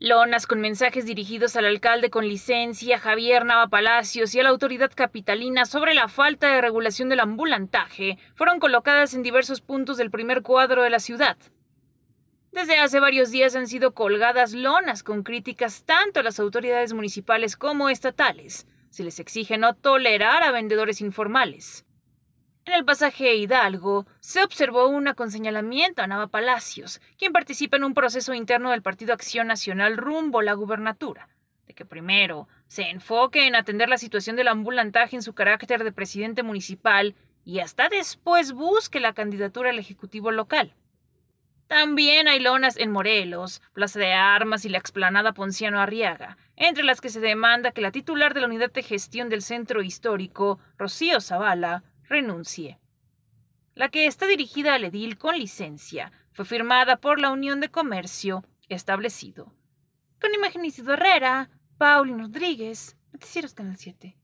Lonas con mensajes dirigidos al alcalde con licencia, Javier Nava Palacios y a la autoridad capitalina sobre la falta de regulación del ambulantaje fueron colocadas en diversos puntos del primer cuadro de la ciudad. Desde hace varios días han sido colgadas lonas con críticas tanto a las autoridades municipales como estatales. Se les exige no tolerar a vendedores informales. En el pasaje Hidalgo se observó una con señalamiento a Nava Palacios, quien participa en un proceso interno del Partido Acción Nacional rumbo a la gubernatura, de que primero se enfoque en atender la situación del ambulantaje en su carácter de presidente municipal y hasta después busque la candidatura al Ejecutivo local. También hay lonas en Morelos, Plaza de Armas y la explanada Ponciano Arriaga, entre las que se demanda que la titular de la Unidad de Gestión del Centro Histórico, Rocío Zavala, renuncie. La que está dirigida al edil con licencia fue firmada por la Unión de Comercio establecido. Con imagen Herrera, Pauli Rodríguez, Noticieros Canal 7.